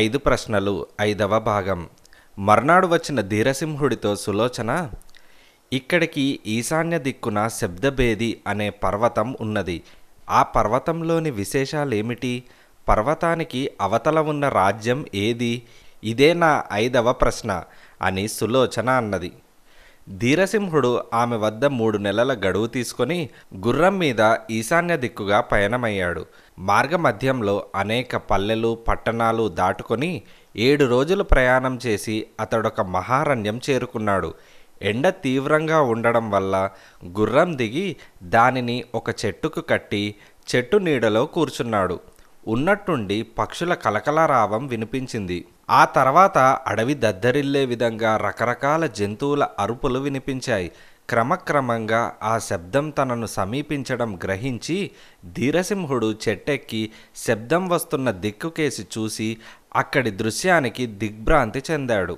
ఐదు ప్రశ్నలు ఐదవ భాగం మర్నాడు వచ్చిన ధీరసింహుడితో సులోచన ఇక్కడికి ఈశాన్య దిక్కున శబ్దభేది అనే పర్వతం ఉన్నది ఆ పర్వతంలోని విశేషాలేమిటి పర్వతానికి అవతల ఉన్న రాజ్యం ఏది ఇదే నా ఐదవ ప్రశ్న అని సులోచన అన్నది ధీరసింహుడు ఆమె వద్ద మూడు నెలల గడువు తీసుకొని గుర్రం మీద ఈశాన్య దిక్కుగా పయనమయ్యాడు మార్గమధ్యంలో అనేక పల్లెలు పట్టణాలు దాటుకొని ఏడు రోజులు ప్రయాణం చేసి అతడొక మహారణ్యం చేరుకున్నాడు ఎండ తీవ్రంగా ఉండడం వల్ల గుర్రం దిగి దానిని ఒక చెట్టుకు కట్టి చెట్టు నీడలో కూర్చున్నాడు ఉన్నట్టుండి పక్షుల కలకలారావం వినిపించింది ఆ తర్వాత అడవి దద్దరిల్లే విధంగా రకరకాల జంతువుల అరుపులు వినిపించాయి క్రమక్రమంగా ఆ శబ్దం తనను సమీపించడం గ్రహించి ధీరసింహుడు చెట్టెక్కి శబ్దం వస్తున్న దిక్కుకేసి చూసి అక్కడి దృశ్యానికి దిగ్భ్రాంతి చెందాడు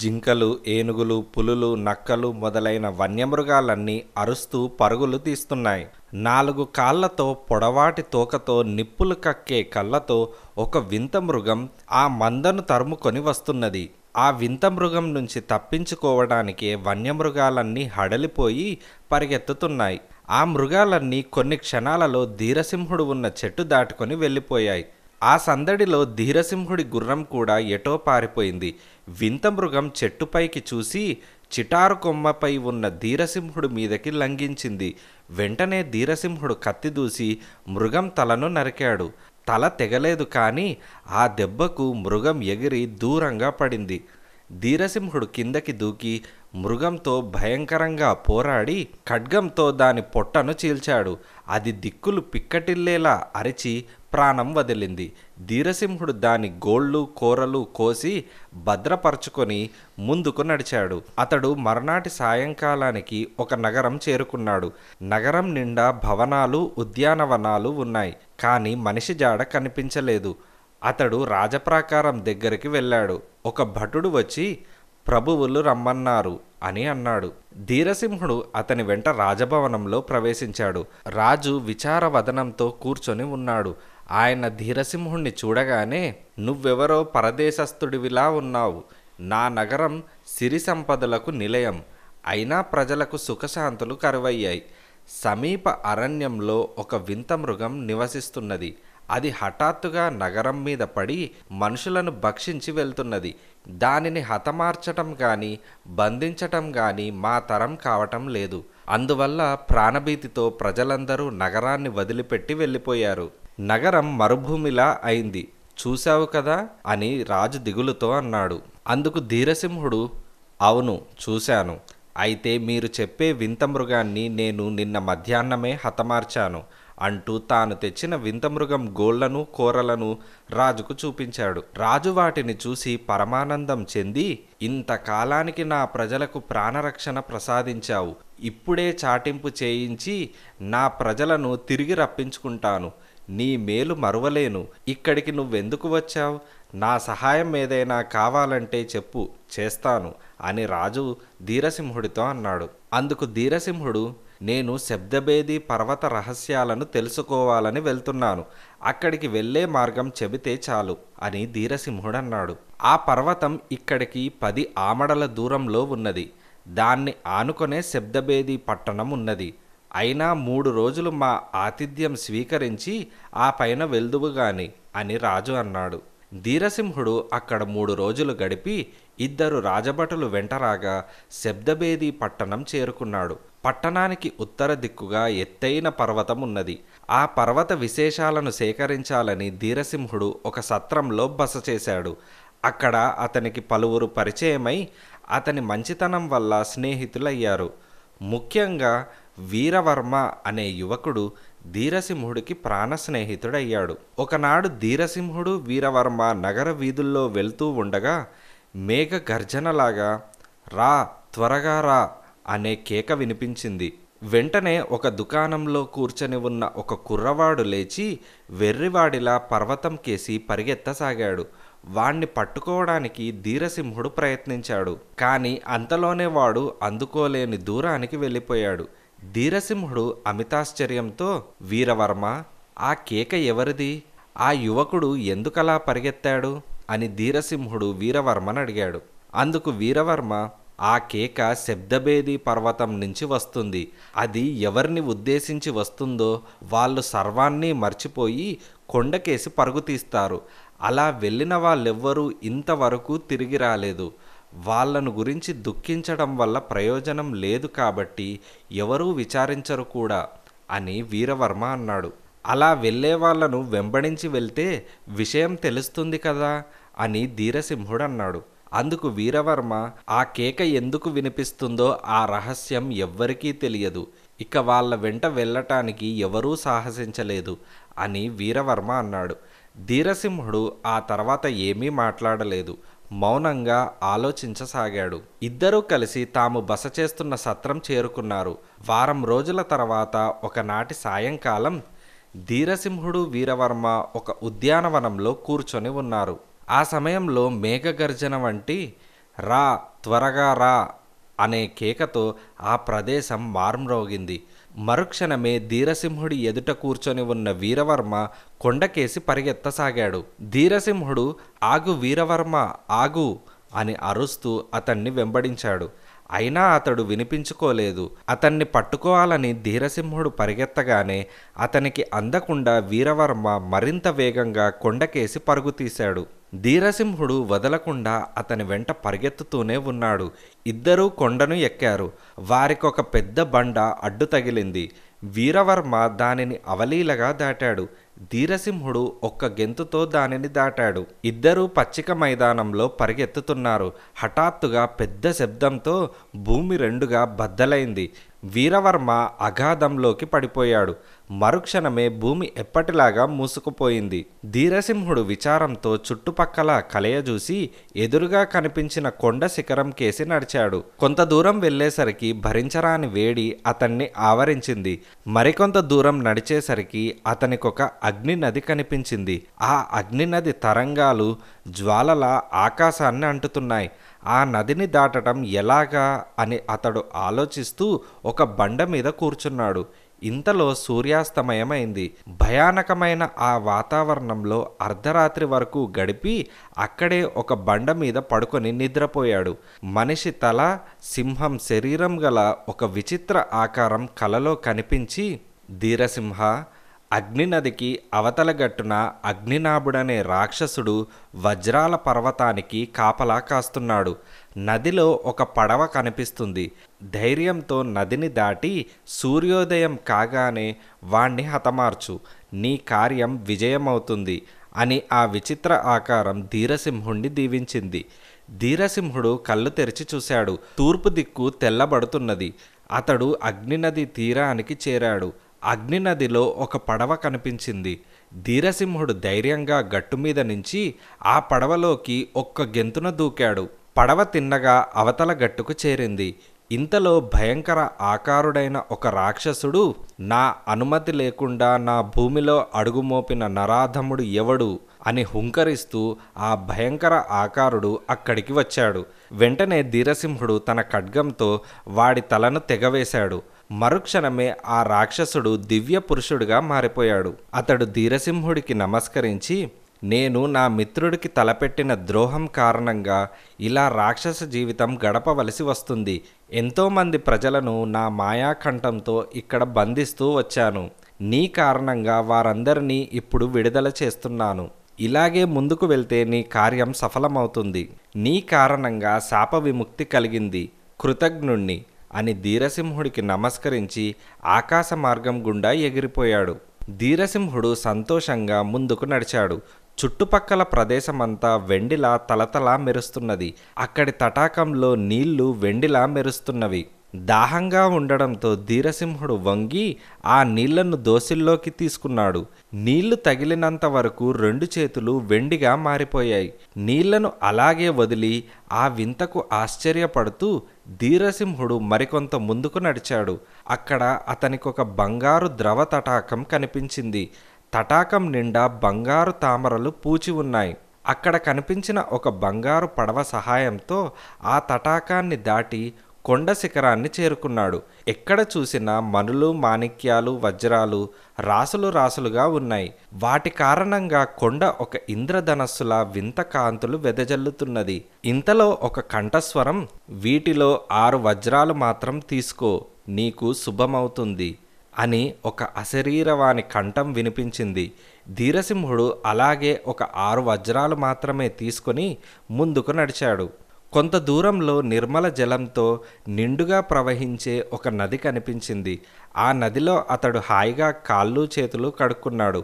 జింకలు ఏనుగులు పులులు నక్కలు మొదలైన వన్యమృగాలన్నీ అరుస్తూ పరుగులు తీస్తున్నాయి నాలుగు కాళ్లతో పొడవాటి తోకతో నిప్పులు కక్కే కళ్ళతో ఒక వింత మృగం ఆ మందను తరుముకొని వస్తున్నది ఆ వింత మృగం నుంచి తప్పించుకోవడానికి వన్యమృగాలన్నీ హడలిపోయి పరిగెత్తుతున్నాయి ఆ మృగాలన్నీ కొన్ని క్షణాలలో ధీరసింహుడు ఉన్న చెట్టు దాటుకొని వెళ్ళిపోయాయి ఆ సందడిలో ధీరసింహుడి గుర్రం కూడా ఎటో పారిపోయింది వింత మృగం చెట్టుపైకి చూసి చిటారు కొమ్మపై ఉన్న ధీరసింహుడి మీదకి లంఘించింది వెంటనే ధీరసింహుడు కత్తి దూసి మృగం తలను నరికాడు తల తెగలేదు కానీ ఆ దెబ్బకు మృగం ఎగిరి దూరంగా పడింది ధీరసింహుడు కిందకి దూకి మృగంతో భయంకరంగా పోరాడి ఖడ్గంతో దాని పొట్టను చీల్చాడు అది దిక్కులు పిక్కటిల్లేలా అరిచి ప్రాణం వదిలింది ధీరసింహుడు దాని గోళ్ళు కూరలు కోసి భద్రపరుచుకొని ముందుకు నడిచాడు అతడు మర్నాటి సాయంకాలానికి ఒక నగరం చేరుకున్నాడు నగరం నిండా భవనాలు ఉద్యానవనాలు ఉన్నాయి కానీ మనిషి జాడ కనిపించలేదు అతడు రాజప్రాకారం దగ్గరికి వెళ్ళాడు ఒక భటుడు వచ్చి ప్రభువులు రమ్మన్నారు అని అన్నాడు ధీరసింహుడు అతని వెంట రాజభవనంలో ప్రవేశించాడు రాజు విచారవదనంతో కూర్చొని ఉన్నాడు ఆయన ధీరసింహుణ్ణి చూడగానే నువ్వెవరో పరదేశస్థుడివిలా ఉన్నావు నా నగరం సిరి సంపదలకు నిలయం అయినా ప్రజలకు సుఖశాంతులు కరువయ్యాయి సమీప అరణ్యంలో ఒక వింత మృగం నివసిస్తున్నది అది హఠాత్తుగా నగరం మీద పడి మనుషులను భక్షించి వెళ్తున్నది దానిని హతమార్చటం కానీ బంధించటం కానీ మా తరం కావటం లేదు అందువల్ల ప్రాణభీతితో ప్రజలందరూ నగరాన్ని వదిలిపెట్టి వెళ్ళిపోయారు నగరం మరుభూమిలా అయింది చూశావు కదా అని రాజు దిగులుతో అన్నాడు అందుకు ధీరసింహుడు అవును చూశాను అయితే మీరు చెప్పే వింత మృగాన్ని నేను నిన్న మధ్యాహ్నమే హతమార్చాను అంటూ తాను తెచ్చిన వింతమృగం గోళ్లను కూరలను రాజుకు చూపించాడు రాజు వాటిని చూసి పరమానందం చెంది ఇంతకాలానికి నా ప్రజలకు ప్రాణరక్షణ ప్రసాదించావు ఇప్పుడే చాటింపు చేయించి నా ప్రజలను తిరిగి రప్పించుకుంటాను నీ మేలు మరువలేను ఇక్కడికి నువ్వెందుకు వచ్చావు నా సహాయం ఏదైనా కావాలంటే చెప్పు చేస్తాను అని రాజు ధీరసింహుడితో అన్నాడు అందుకు ధీరసింహుడు నేను శబ్దభేది పర్వత రహస్యాలను తెలుసుకోవాలని వెళ్తున్నాను అక్కడికి వెళ్లే మార్గం చెబితే చాలు అని ధీరసింహుడన్నాడు ఆ పర్వతం ఇక్కడికి పది ఆమడల దూరంలో ఉన్నది దాన్ని ఆనుకొనే శబ్దభేది పట్టణం ఉన్నది అయినా మూడు రోజులు మా ఆతిథ్యం స్వీకరించి ఆ పైన వెల్దువుగాని అని రాజు అన్నాడు ధీరసింహుడు అక్కడ మూడు రోజులు గడిపి ఇద్దరు రాజభటులు వెంటరాగా శబ్దభేది పట్టణం చేరుకున్నాడు పట్టణానికి ఉత్తర దిక్కుగా ఎత్తైన పర్వతం ఉన్నది ఆ పర్వత విశేషాలను సేకరించాలని ధీరసింహుడు ఒక సత్రంలో బస చేశాడు అక్కడ అతనికి పలువురు పరిచయమై అతని మంచితనం వల్ల స్నేహితులయ్యారు ముఖ్యంగా వీరవర్మ అనే యువకుడు ధీరసింహుడికి ప్రాణ స్నేహితుడయ్యాడు ఒకనాడు ధీరసింహుడు వీరవర్మ నగర వీధుల్లో వెళ్తూ ఉండగా మేఘ గర్జనలాగా రా త్వరగా రా అనే కేక వినిపించింది వెంటనే ఒక దుకాణంలో కూర్చొని ఉన్న ఒక కుర్రవాడు లేచి వెర్రివాడిలా పర్వతం కేసి పరిగెత్తసాగాడు వాణ్ణి పట్టుకోవడానికి ధీరసింహుడు ప్రయత్నించాడు కానీ అంతలోనే వాడు అందుకోలేని దూరానికి వెళ్ళిపోయాడు ధీరసింహుడు అమితాశ్చర్యంతో వీరవర్మ ఆ కేక ఎవరిది ఆ యువకుడు ఎందుకలా పరిగెత్తాడు అని ధీరసింహుడు వీరవర్మను అడిగాడు అందుకు వీరవర్మ ఆ కేక శబ్దభేది పర్వతం నుంచి వస్తుంది అది ఎవరిని ఉద్దేశించి వస్తుందో వాళ్ళు సర్వాన్ని మర్చిపోయి కొండకేసి పరుగు తీస్తారు అలా వెళ్ళిన వాళ్ళెవ్వరూ ఇంతవరకు తిరిగి రాలేదు వాళ్ళను గురించి దుఃఖించడం వల్ల ప్రయోజనం లేదు కాబట్టి ఎవరూ విచారించరు కూడా అని వీరవర్మ అన్నాడు అలా వెళ్ళే వాళ్ళను వెంబడించి వెళ్తే విషయం తెలుస్తుంది కదా అని ధీరసింహుడన్నాడు అందుకు వీరవర్మ ఆ కేక ఎందుకు వినిపిస్తుందో ఆ రహస్యం ఎవ్వరికీ తెలియదు ఇక వాళ్ళ వెంట వెళ్ళటానికి ఎవరూ సాహసించలేదు అని వీరవర్మ అన్నాడు ధీరసింహుడు ఆ తర్వాత ఏమీ మాట్లాడలేదు మౌనంగా ఆలోచించసాగాడు ఇద్దరూ కలిసి తాము బస చేస్తున్న సత్రం చేరుకున్నారు వారం రోజుల తర్వాత ఒకనాటి సాయంకాలం ధీరసింహుడు వీరవర్మ ఒక ఉద్యానవనంలో కూర్చొని ఉన్నారు ఆ సమయంలో మేఘగర్జన వంటి రా త్వరగా రా అనే కేకతో ఆ ప్రదేశం మార్మ్రోగింది మరుక్షణమే ధీరసింహుడి ఎదుట కూర్చొని ఉన్న వీరవర్మ కొండకేసి పరిగెత్తసాగాడు ధీరసింహుడు ఆగు వీరవర్మ ఆగు అని అరుస్తూ అతన్ని వెంబడించాడు అయినా అతడు వినిపించుకోలేదు అతన్ని పట్టుకోవాలని ధీరసింహుడు పరిగెత్తగానే అతనికి అందకుండా వీరవర్మ మరింత వేగంగా కొండకేసి పరుగుతీశాడు ధీరసింహుడు వదలకుండా అతని వెంట పరిగెత్తుతూనే ఉన్నాడు ఇద్దరూ కొండను ఎక్కారు వారికొక పెద్ద బండ అడ్డు తగిలింది వీరవర్మ దానిని అవలీలగా దాటాడు ధీరసింహుడు ఒక్క గెంతుతో దానిని దాటాడు ఇద్దరూ పచ్చిక మైదానంలో పరిగెత్తుతున్నారు హఠాత్తుగా పెద్ద శబ్దంతో భూమి రెండుగా బద్దలైంది వీరవర్మ అగాధంలోకి పడిపోయాడు మరుక్షణమే భూమి ఎప్పటిలాగా మూసుకుపోయింది ధీరసింహుడు విచారంతో చుట్టుపక్కల కలయ చూసి ఎదురుగా కనిపించిన కొండ శిఖరం కేసి నడిచాడు కొంత దూరం వెళ్లేసరికి భరించరాని వేడి అతన్ని ఆవరించింది మరికొంత దూరం నడిచేసరికి అతనికొక అగ్ని నది కనిపించింది ఆ అగ్ని నది తరంగాలు జ్వాలలా ఆకాశాన్ని అంటుతున్నాయి ఆ నదిని దాటడం ఎలాగా అని అతడు ఆలోచిస్తూ ఒక బండ మీద కూర్చున్నాడు ఇంతలో సూర్యాస్తమయమైంది భయానకమైన ఆ వాతావరణంలో అర్ధరాత్రి వరకు గడిపి అక్కడే ఒక బండ మీద పడుకొని నిద్రపోయాడు మనిషి తల సింహం శరీరం గల ఒక విచిత్ర ఆకారం కలలో కనిపించి ధీరసింహ అగ్నినదికి అవతల గట్టున అగ్నినాభుడనే రాక్షసుడు వజ్రాల పర్వతానికి కాపలా కాస్తున్నాడు నదిలో ఒక పడవ కనిపిస్తుంది ధైర్యంతో నదిని దాటి సూర్యోదయం కాగానే వాణ్ణి హతమార్చు నీ కార్యం విజయమవుతుంది అని ఆ విచిత్ర ఆకారం ధీరసింహుణ్ణి దీవించింది ధీరసింహుడు కళ్ళు తెరిచి చూశాడు తూర్పు దిక్కు తెల్లబడుతున్నది అతడు అగ్నినది తీరానికి చేరాడు అగ్నినదిలో ఒక పడవ కనిపించింది ధీరసింహుడు ధైర్యంగా గట్టుమీద నుంచి ఆ పడవలోకి ఒక్క గెంతున దూకాడు పడవ తిన్నగా అవతల గట్టుకు చేరింది ఇంతలో భయంకర ఆకారుడైన ఒక రాక్షసుడు నా అనుమతి లేకుండా నా భూమిలో అడుగుమోపిన నరాధముడు ఎవడు అని హుంకరిస్తూ ఆ భయంకర ఆకారుడు అక్కడికి వచ్చాడు వెంటనే ధీరసింహుడు తన ఖడ్గంతో వాడి తలను తెగవేశాడు మరుక్షణమే ఆ రాక్షసుడు దివ్య పురుషుడిగా మారిపోయాడు అతడు ధీరసింహుడికి నమస్కరించి నేను నా మిత్రుడికి తలపెట్టిన ద్రోహం కారణంగా ఇలా రాక్షస జీవితం గడపవలసి వస్తుంది ఎంతోమంది ప్రజలను నా మాయాకంఠంతో ఇక్కడ బంధిస్తూ వచ్చాను నీ కారణంగా వారందరినీ ఇప్పుడు విడుదల చేస్తున్నాను ఇలాగే ముందుకు వెళ్తే నీ కార్యం సఫలమవుతుంది నీ కారణంగా శాప విముక్తి కలిగింది కృతజ్ఞుణ్ణి అని ధీరసింహుడికి నమస్కరించి ఆకాశ మార్గం గుండా ఎగిరిపోయాడు ధీరసింహుడు సంతోషంగా ముందుకు నడిచాడు చుట్టుపక్కల ప్రదేశమంతా వెండిలా తలతలా మెరుస్తున్నది అక్కడి తటాకంలో నీళ్లు వెండిలా మెరుస్తున్నవి దాహంగా ఉండడంతో ధీరసింహుడు వంగి ఆ నీళ్లను దోసిల్లోకి తీసుకున్నాడు నీళ్లు తగిలినంత వరకు రెండు చేతులు వెండిగా మారిపోయాయి నీళ్లను అలాగే వదిలి ఆ వింతకు ఆశ్చర్యపడుతూ ధీరసింహుడు మరికొంత ముందుకు నడిచాడు అక్కడ అతనికొక బంగారు ద్రవ తటాకం కనిపించింది తటాకం నిండా బంగారు తామరలు పూచి ఉన్నాయి అక్కడ కనిపించిన ఒక బంగారు పడవ సహాయంతో ఆ తటాకాన్ని దాటి కొండ శిఖరాన్ని చేరుకున్నాడు ఎక్కడ చూసినా మనులు మాణిక్యాలు వజ్రాలు రాసులు రాసులుగా ఉన్నాయి వాటి కారణంగా కొండ ఒక ఇంద్రధనస్సులా వింత కాంతులు వెదజల్లుతున్నది ఇంతలో ఒక కంఠస్వరం వీటిలో ఆరు వజ్రాలు మాత్రం తీసుకో నీకు శుభమవుతుంది అని ఒక అశరీరవాణి కంఠం వినిపించింది ధీరసింహుడు అలాగే ఒక ఆరు వజ్రాలు మాత్రమే తీసుకుని ముందుకు నడిచాడు కొంత దూరంలో నిర్మల జలంతో నిండుగా ప్రవహించే ఒక నది కనిపించింది ఆ నదిలో అతడు హాయిగా కాళ్ళు చేతులు కడుక్కున్నాడు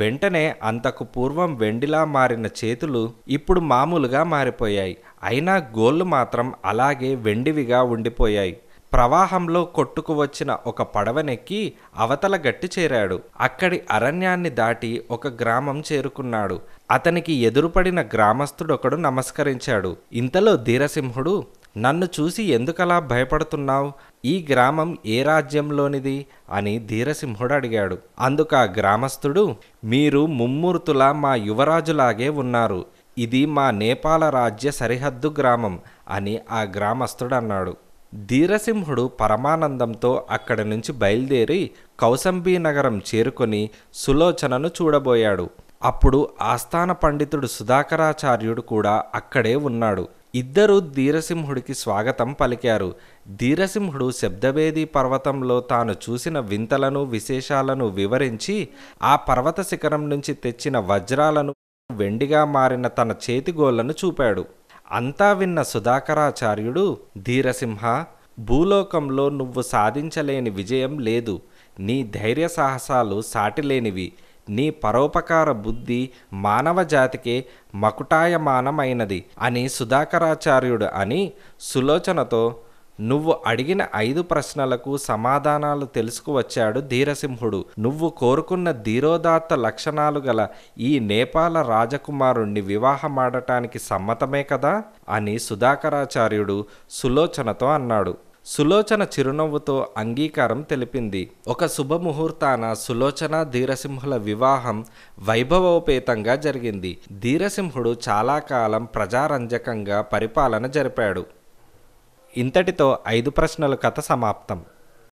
వెంటనే అంతకు పూర్వం వెండిలా మారిన చేతులు ఇప్పుడు మామూలుగా మారిపోయాయి అయినా గోళ్ళు మాత్రం అలాగే వెండివిగా ఉండిపోయాయి ప్రవాహంలో కొట్టుకు వచ్చిన ఒక పడవనెక్కి అవతల గట్టి చేరాడు అక్కడి అరణ్యాన్ని దాటి ఒక గ్రామం చేరుకున్నాడు అతనికి ఎదురుపడిన గ్రామస్థుడొకడు నమస్కరించాడు ఇంతలో ధీరసింహుడు నన్ను చూసి ఎందుకలా భయపడుతున్నావు ఈ గ్రామం ఏ రాజ్యంలోనిది అని ధీరసింహుడు అడిగాడు అందుకు ఆ గ్రామస్థుడు మీరు ముమ్మూర్తుల మా యువరాజులాగే ఉన్నారు ఇది మా నేపాల రాజ్య సరిహద్దు గ్రామం అని ఆ గ్రామస్థుడు అన్నాడు ధీరసింహుడు పరమానందంతో అక్కడి నుంచి బయలుదేరి కౌసంబీ నగరం చేరుకొని సులోచనను చూడబోయాడు అప్పుడు ఆస్థాన పండితుడు సుధాకరాచార్యుడు కూడా అక్కడే ఉన్నాడు ఇద్దరూ ధీరసింహుడికి స్వాగతం పలికారు ధీరసింహుడు శబ్దవేది పర్వతంలో తాను చూసిన వింతలను విశేషాలను వివరించి ఆ పర్వత శిఖరం నుంచి తెచ్చిన వజ్రాలను వెండిగా మారిన తన చేతిగోళ్లను చూపాడు అంతా విన్న సుధాకరాచార్యుడు ధీరసింహ భూలోకంలో నువ్వు సాధించలేని విజయం లేదు నీ ధైర్య సాహసాలు సాటిలేనివి నీ పరోపకార బుద్ధి మానవ జాతికే మకుటాయమానమైనది అని సుధాకరాచార్యుడు అని సులోచనతో నువ్వు అడిగిన ఐదు ప్రశ్నలకు సమాధానాలు తెలుసుకువచ్చాడు ధీరసింహుడు నువ్వు కోరుకున్న ధీరోదాత్త లక్షణాలు గల ఈ నేపాల రాజకుమారుణ్ణి వివాహమాడటానికి సమ్మతమే కదా అని సుధాకరాచార్యుడు సులోచనతో అన్నాడు సులోచన చిరునవ్వుతో అంగీకారం తెలిపింది ఒక శుభముహూర్తాన సులోచన ధీరసింహుల వివాహం వైభవోపేతంగా జరిగింది ధీరసింహుడు చాలా కాలం ప్రజారంజకంగా పరిపాలన జరిపాడు ఇంతటితో ఐదు ప్రశ్నల కథ సమాప్తం